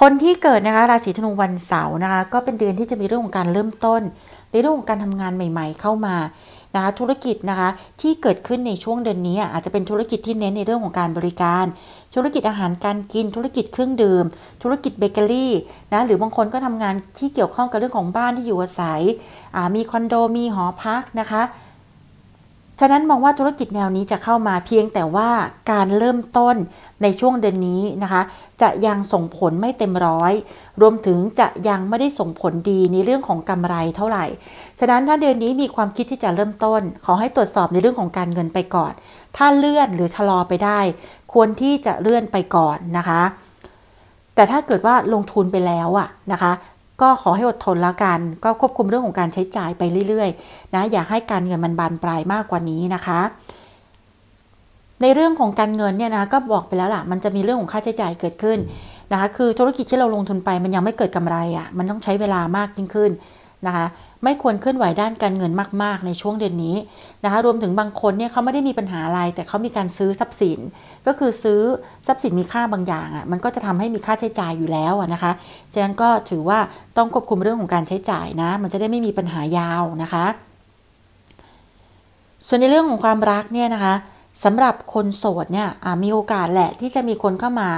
คนที่เกิดนะคะราศีธนูวันเสาร์นะคะ ก็เป็นเดือนที่จะมีเรื่องของการเริ่มต้น ในเรื่องของการทำงานใหม่ ๆ เข้ามานะคะธุรกิจนะคะที่เกิดขึ้นในช่วงเดือนนี้อาจจะเป็นธุรกิจที่เน้นในเรื่องของการบริการ ธุรกิจอาหารการกิน ธุรกิจเครื่องดื่ม ธุรกิจเบเกอรี่นะหรือบางคนก็ทำงานที่เกี่ยวข้องกับเรื่องของบ้านที่อยู่อาศัยมีคอนโดมีหอพักนะคะฉะนั้นมองว่าธุรกิจแนวนี้จะเข้ามาเพียงแต่ว่าการเริ่มต้นในช่วงเดือนนี้นะคะ จะยังส่งผลไม่เต็มร้อย รวมถึงจะยังไม่ได้ส่งผลดีในเรื่องของกำไรเท่าไหร่ฉะนั้นถ้าเดือนนี้มีความคิดที่จะเริ่มต้นขอให้ตรวจสอบในเรื่องของการเงินไปก่อน ถ้าเลื่อนหรือชะลอไปได้ ควรที่จะเลื่อนไปก่อนนะคะ แต่ถ้าเกิดว่าลงทุนไปแล้วอะนะคะก็ขอให้อดทนแล้วกัน ก็ควบคุมเรื่องของการใช้จ่ายไปเรื่อยๆนะอย่าให้การเงินมันบานปลายมากกว่านี้นะคะ ในเรื่องของการเงินเนี่ยนะก็บอกไปแล้วล่ะ มันจะมีเรื่องของค่าใช้จ่ายเกิดขึ้นนะคะคือธุรกิจที่เราลงทุนไปมันยังไม่เกิดกำไรอะ่ะมันต้องใช้เวลามากยิ่งขึ้นนะคะไม่ควรเคลื่อนไหวด้านการเงินมาก ๆ ในช่วงเดือนนี้นะคะ รวมถึงบางคนเนี่ยเขาไม่ได้มีปัญหาอะไรแต่เขามีการซื้อทรัพย์สิน ก็คือซื้อทรัพย์สินมีค่าบางอย่างอะ่ะ มันก็จะทำให้มีค่าใช้จ่ายอยู่แล้วนะคะ ฉะนั้นก็ถือว่าต้องควบคุมเรื่องของการใช้จ่ายนะ มันจะได้ไม่มีปัญหายาวนะคะ ส่วนในเรื่องของความรักเนี่ยนะคะสำหรับคนโสดเนี่ยมีโอกาสแหละที่จะมีคนเข้ามา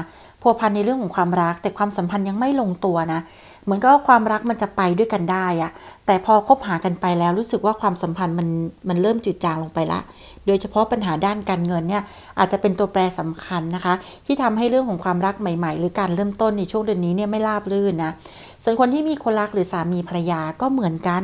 พัวพันในเรื่องของความรัก แต่ความสัมพันธ์ยังไม่ลงตัวนะเหมือนก็ความรักมันจะไปด้วยกันได้อะแต่พอคบหากันไปแล้วรู้สึกว่าความสัมพันธ์มันมันเริ่มจืดจางลงไปละ โดยเฉพาะปัญหาด้านการเงินเนี่ยอาจจะเป็นตัวแปรสำคัญนะคะ ที่ทำให้เรื่องของความรักใหม่ๆ หรือการเริ่มต้นในช่วงเดือนนี้เนี่ยไม่ราบรื่นนะ ส่วนคนที่มีคนรักหรือสามีภรรยาก็เหมือนกัน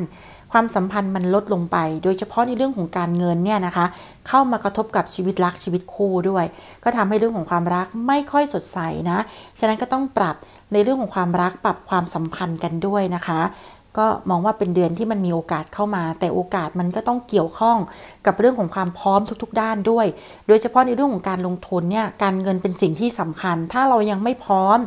ความสัมพันธ์มันลดลงไป โดยเฉพาะในเรื่องของการเงินเนี่ยนะคะ เข้ามากระทบกับชีวิตรักชีวิตคู่ด้วย ก็ทำให้เรื่องของความรักไม่ค่อยสดใสนะฉะนั้นก็ต้องปรับในเรื่องของความรักปรับความสัมพันธ์กันด้วยนะคะ ก็มองว่าเป็นเดือนที่มันมีโอกาสเข้ามา แต่โอกาสมันก็ต้องเกี่ยวข้อง กับเรื่องของความพร้อมทุกๆ ด้านด้วย โดยเฉพาะในเรื่องของการลงทุนเนี่ยการเงินเป็นสิ่งที่สำคัญ ถ้าเรายังไม่พร้อม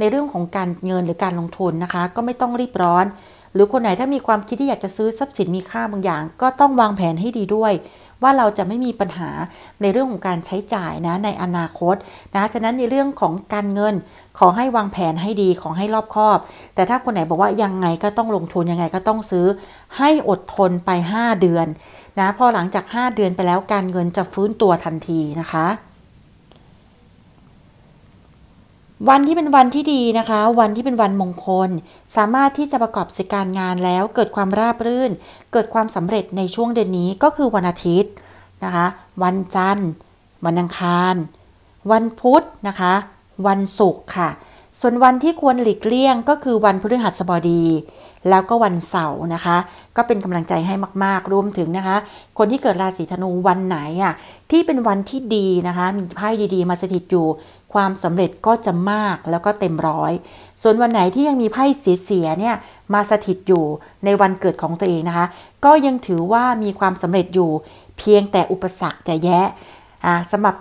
ในเรื่องของการเงินหรือการลงทุนนะคะ ก็ไม่ต้องรีบร้อน หรือคนไหนถ้ามีความคิดที่อยากจะซื้อทรัพย์สินมีค่าบางอย่างก็ต้องวางแผนให้ดีด้วยว่าเราจะไม่มีปัญหาในเรื่องของการใช้จ่ายนะ ในอนาคต นะฉะนั้นในเรื่องของการเงิน ขอให้วางแผนให้ดีขอให้รอบคอบ แต่ถ้าคนไหนบอกว่ายังไงก็ต้องลงทุน ยังไงก็ต้องซื้อ ให้อดทนไป 5 เดือนนะพอหลังจาก 5 เดือนไปแล้ว การเงินจะฟื้นตัวทันทีนะคะวันที่เป็นวันที่ดีนะคะ วันที่เป็นวันมงคล สามารถที่จะประกอบสิการงานแล้ว เกิดความราบรื่น เกิดความสำเร็จในช่วงเดือนนี้ก็คือวันอาทิตย์นะคะ วันจันทร์วันอังคาร วันพุธนะคะ วันศุกร์ค่ะ ส่วนวันที่ควรหลีกเลี่ยง ก็คือวันพฤหัสบดี แล้วก็วันเสาร์นะคะ ก็เป็นกำลังใจให้มาก ๆรวมถึงนะคะ คนที่เกิดราศีธนูวันไหนอ่ะที่เป็นวันที่ดีนะคะมีไพ่ดีๆมาสถิตอยู่ความสำเร็จก็จะมากแล้วก็เต็มร้อย ส่วนวันไหนที่ยังมีไพ่เสียเนี่ย มาสถิตอยู่ในวันเกิดของตัวเองนะคะ ก็ยังถือว่ามีความสำเร็จอยู่เพียงแต่อุปสรรคจะแยอ่าสำหรับ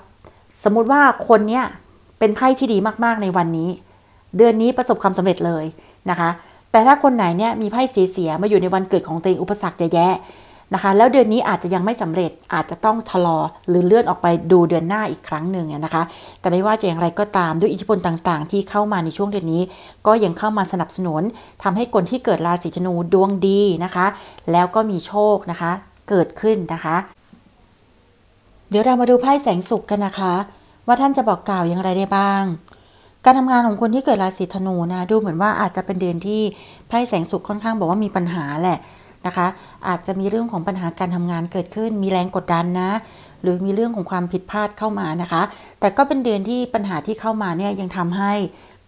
สมมติว่าคนเนี้ยเป็นไพ่ที่ดีมากๆในวันนี้ เดือนนี้ประสบความสำเร็จเลยนะคะ แต่ถ้าคนไหนเนี่ยมีไพ่เสียมาอยู่ในวันเกิดของตัวเองอุปสรรคจะแย่นะคะแล้วเดือนนี้อาจจะยังไม่สำเร็จอาจจะต้องชะลอหรือเลื่อนออกไปดูเดือนหน้าอีกครั้งหนึ่งนะคะ แต่ไม่ว่าจะอย่างไรก็ตามด้วยอิทธิพลต่างๆ ที่เข้ามาในช่วงเดือนนี้ ก็ยังเข้ามาสนับสนุน ทำให้คนที่เกิดราศีธนูดวงดีนะคะ แล้วก็มีโชคนะคะ เกิดขึ้นนะคะ เดี๋ยวเรามาดูไพ่แสงสุกกันนะคะ ว่าท่านจะบอกกล่าวอย่างไรได้บ้าง การทำงานของคนที่เกิดราศีธนูนะดูเหมือนว่าอาจจะเป็นเดือนที่ไพ่แสงสุขค่อนข้างบอกว่ามีปัญหาแหละนะคะอาจจะมีเรื่องของปัญหาการทำงานเกิดขึ้น มีแรงกดดันนะ หรือมีเรื่องของความผิดพลาดเข้ามานะคะ แต่ก็เป็นเดือนที่ปัญหาที่เข้ามาเนี่ยยังทำให้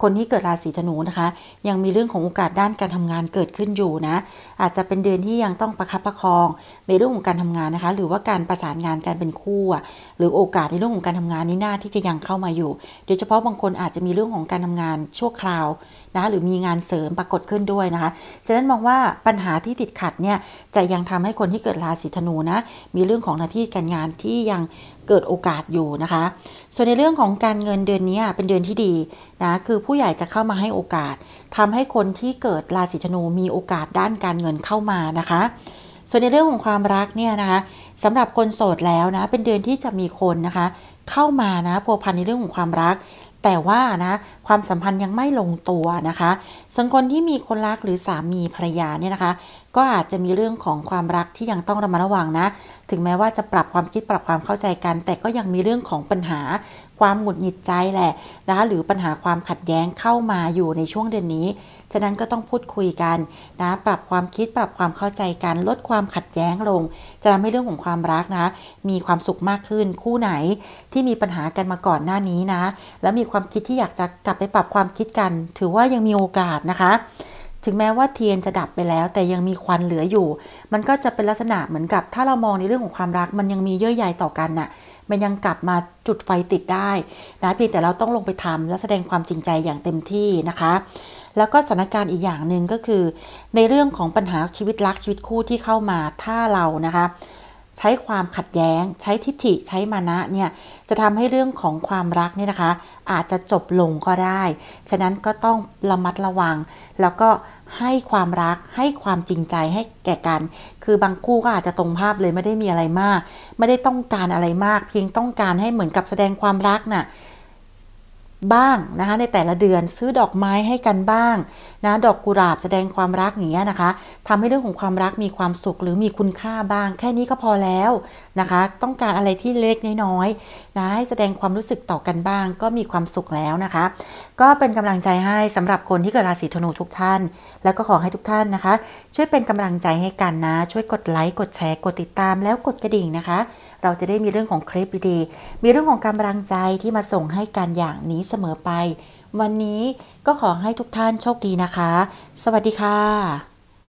คนที่เกิดราศีธนูนะคะยังมีเรื่องของโอกาสด้านการทำงานเกิดขึ้นอยู่นะอาจจะเป็นเดือนที่ยังต้องประคับประคอง ในเรื่องของการทำงานนะคะ หรือว่าการประสานงานการเป็นคู่หรือโอกาสในเรื่องของการทำงานนี้หน้าที่จะยังเข้ามาอยู่ โดยเฉพาะบางคนอาจจะมีเรื่องของการทำงานชั่วคราวนะหรือมีงานเสริมปรากฏขึ้นด้วยนะคะฉะนั้นมองว่าปัญหาที่ติดขัดเนี่ยจะยังทำให้คนที่เกิดราศีธนูนะมีเรื่องของหน้าที่การงานที่ยังเกิดโอกาสอยู่นะคะ ส่วนในเรื่องของการเงินเดือนนี้เป็นเดือนที่ดีนะ คือผู้ใหญ่จะเข้ามาให้โอกาส ทำให้คนที่เกิดราศีธนูมีโอกาสด้านการเงินเข้ามานะคะ ส่วนในเรื่องของความรักเนี่ยนะคะสำหรับคนโสดแล้วนะ เป็นเดือนที่จะมีคนนะคะเข้ามานะพัวพันในเรื่องของความรัก แต่ว่านะความสัมพันธ์ยังไม่ลงตัวนะคะส่วนคนที่มีคนรักหรือสามีภรรยาเนี่ยนะคะก็อาจจะมีเรื่องของความรักที่ยังต้องระมัดระวังนะ ถึงแม้ว่าจะปรับความคิดปรับความเข้าใจกัน แต่ก็ยังมีเรื่องของปัญหาความหงุดหงิดใจแหละนะคะหรือปัญหาความขัดแย้งเข้ามาอยู่ในช่วงเดือนนี้ ฉะนั้นก็ต้องพูดคุยกัน นะ ปรับความคิดปรับความเข้าใจกัน ลดความขัดแย้งลง จะทำให้เรื่องของความรักนะมีความสุขมากขึ้น คู่ไหน ที่มีปัญหากันมาก่อนหน้านี้นะ แล้วมีความคิดที่อยากจะกลับไปปรับความคิดกัน ถือว่ายังมีโอกาสนะคะถึง แม้ว่าเทียนจะดับไปแล้ว แต่ยังมีควันเหลืออยู่ มันก็จะเป็นลักษณะเหมือนกับ ถ้าเรามองในเรื่องของความรักมันยังมีเยื่อใยต่อกันน่ะ มันยังกลับมาจุดไฟติดได้นะเพียงแต่เราต้องลงไปทำและแสดงความจริงใจอย่างเต็มที่นะคะ แล้วก็สถานการณ์อีกอย่างหนึ่งก็คือ ในเรื่องของปัญหาชีวิตรักชีวิตคู่ที่เข้ามาถ้าเรานะคะใช้ความขัดแย้ง ใช้ทิฐิใช้มานะเนี่ยจะทำให้เรื่องของความรักเนี่ยนะคะ อาจจะจบลงก็ได้ ฉะนั้นก็ต้องระมัดระวัง แล้วก็ให้ความรัก ให้ความจริงใจให้แก่กัน คือบางคู่ก็อาจจะตรงภาพเลยไม่ได้มีอะไรมาก ไม่ได้ต้องการอะไรมาก เพียงต้องการให้เหมือนกับแสดงความรักนะ่ะบ้างนะคะ ในแต่ละเดือนซื้อดอกไม้ให้กันบ้างนะดอกกุหลาบแสดงความรักอย่างเงี้ยนะคะทำให้เรื่องของความรักมีความสุขหรือมีคุณค่าบ้าง แค่นี้ก็พอแล้วนะคะ ต้องการอะไรที่เล็กน้อยๆนะให้แสดงความรู้สึกต่อกันบ้างก็มีความสุขแล้วนะคะ ก็เป็นกำลังใจให้สำหรับคนที่เกิดราศีธนูทุกท่าน แล้วก็ขอให้ทุกท่านนะคะ ช่วยเป็นกำลังใจให้กันนะช่วยกดไลค์กดแชร์กดติดตามแล้วกดกระดิ่งนะคะเราจะได้มีเรื่องของคลิปดีๆมีเรื่องของกำลังใจที่มาส่งให้กันอย่างนี้เสมอไป วันนี้ก็ขอให้ทุกท่านโชคดีนะคะ สวัสดีค่ะ